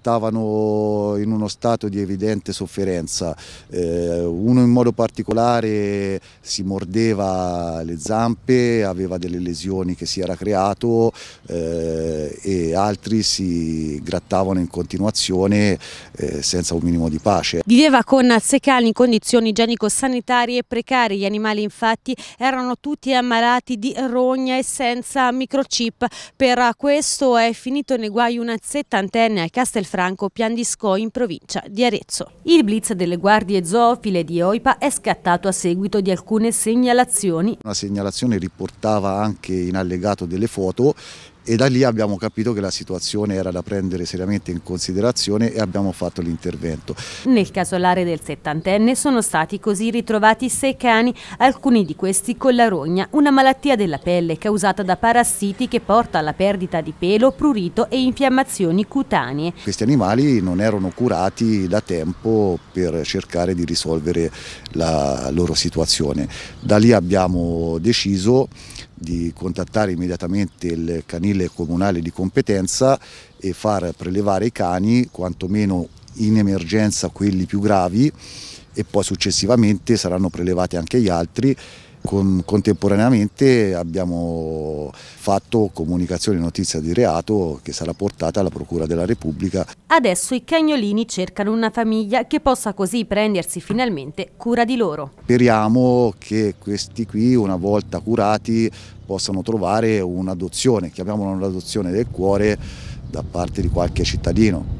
stavano in uno stato di evidente sofferenza, eh, uno in modo particolare si mordeva le zampe, aveva delle lesioni che si era creato eh, e altri si grattavano in continuazione eh, senza un minimo di pace. Viveva con Secali in condizioni igienico-sanitarie precarie, gli animali infatti erano tutti ammalati di rogna e senza microchip, per questo è finito nei guai una settantenne al Castelfranco Franco Piandisco in provincia di Arezzo. Il blitz delle guardie zoofile di Oipa è scattato a seguito di alcune segnalazioni. Una segnalazione riportava anche in allegato delle foto e da lì abbiamo capito che la situazione era da prendere seriamente in considerazione e abbiamo fatto l'intervento. Nel casolare del settantenne sono stati così ritrovati sei cani, alcuni di questi con la rogna, una malattia della pelle causata da parassiti che porta alla perdita di pelo, prurito e infiammazioni cutanee. Questi animali non erano curati da tempo per cercare di risolvere la loro situazione. Da lì abbiamo deciso di contattare immediatamente il canile comunale di competenza e far prelevare i cani, quantomeno in emergenza quelli più gravi e poi successivamente saranno prelevati anche gli altri. Con, contemporaneamente abbiamo fatto comunicazione e notizia di reato che sarà portata alla Procura della Repubblica. Adesso i cagnolini cercano una famiglia che possa così prendersi finalmente cura di loro. Speriamo che questi qui una volta curati possano trovare un'adozione, chiamiamola un'adozione del cuore da parte di qualche cittadino.